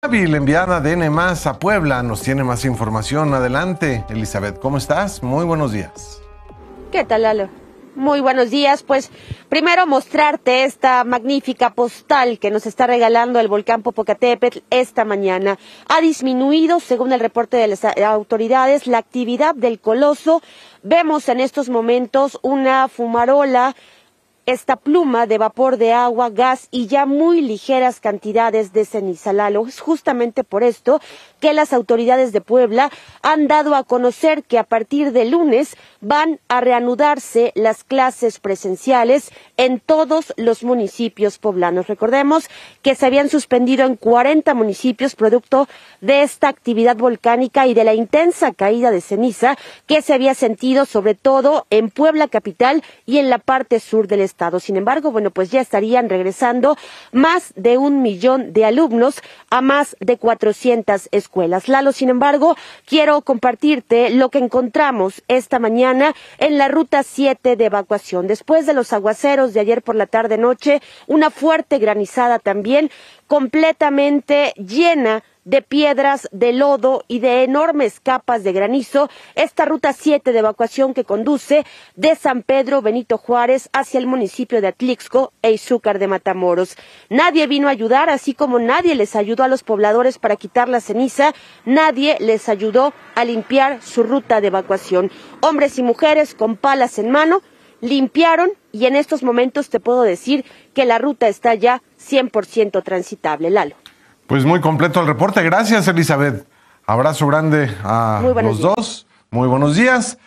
Gaby, la enviada de N a Puebla, nos tiene más información. Adelante, Elizabeth, ¿cómo estás? Muy buenos días. ¿Qué tal, Lalo? Muy buenos días. Pues primero mostrarte esta magnífica postal que nos está regalando el volcán Popocatépetl esta mañana. Ha disminuido, según el reporte de las autoridades, la actividad del coloso. Vemos en estos momentos una fumarola esta pluma de vapor de agua, gas y ya muy ligeras cantidades de ceniza lalo Es justamente por esto que las autoridades de Puebla han dado a conocer que a partir de lunes van a reanudarse las clases presenciales en todos los municipios poblanos. Recordemos que se habían suspendido en 40 municipios producto de esta actividad volcánica y de la intensa caída de ceniza que se había sentido sobre todo en Puebla capital y en la parte sur del estado. Sin embargo, bueno, pues ya estarían regresando más de un millón de alumnos a más de 400 escuelas. Lalo, sin embargo, quiero compartirte lo que encontramos esta mañana en la ruta 7 de evacuación. Después de los aguaceros de ayer por la tarde noche, una fuerte granizada también completamente llena de piedras, de lodo y de enormes capas de granizo, esta ruta 7 de evacuación que conduce de San Pedro Benito Juárez hacia el municipio de Atlixco e Izúcar de Matamoros. Nadie vino a ayudar, así como nadie les ayudó a los pobladores para quitar la ceniza, nadie les ayudó a limpiar su ruta de evacuación. Hombres y mujeres con palas en mano limpiaron y en estos momentos te puedo decir que la ruta está ya 100% transitable, Lalo. Pues muy completo el reporte. Gracias, Elizabeth. Abrazo grande a los dos. Muy buenos días.